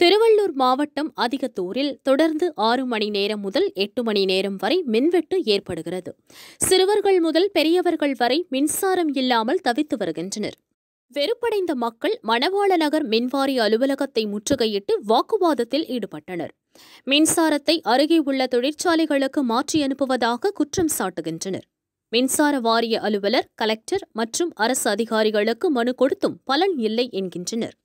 திருவள்ளூர் மாவட்டம் அதிக தூரில் தொடர்ந்து ஆறு மணி நேரம் முதல் எட்டு மணி நேரம் வரை மின்வெட்டு ஏற்படுகிறது சிறுவர்கள் முதல் பெரியவர்கள் வரை மின்சாரம் இல்லாமல் தவித்து வருகின்றனர் வெறுப்படைந்த மக்கள் மணவாள நகர் மின்வாரிய அலுவலகத்தை முற்றுகையிட்டு வாக்குவாதத்தில் ஈடுபட்டனர் மின்சாரத்தை அருகே உள்ள தொழிற்சாலைகளுக்கு மாற்றி அனுப்புவதாக குற்றம் சாட்டுகின்றனர் மின்சார வாரிய அலுவலர் கலெக்டர் மற்றும் அரசு அதிகாரிகளுக்கு மனு கொடுத்தும் பலன் இல்லை என்கின்றனர்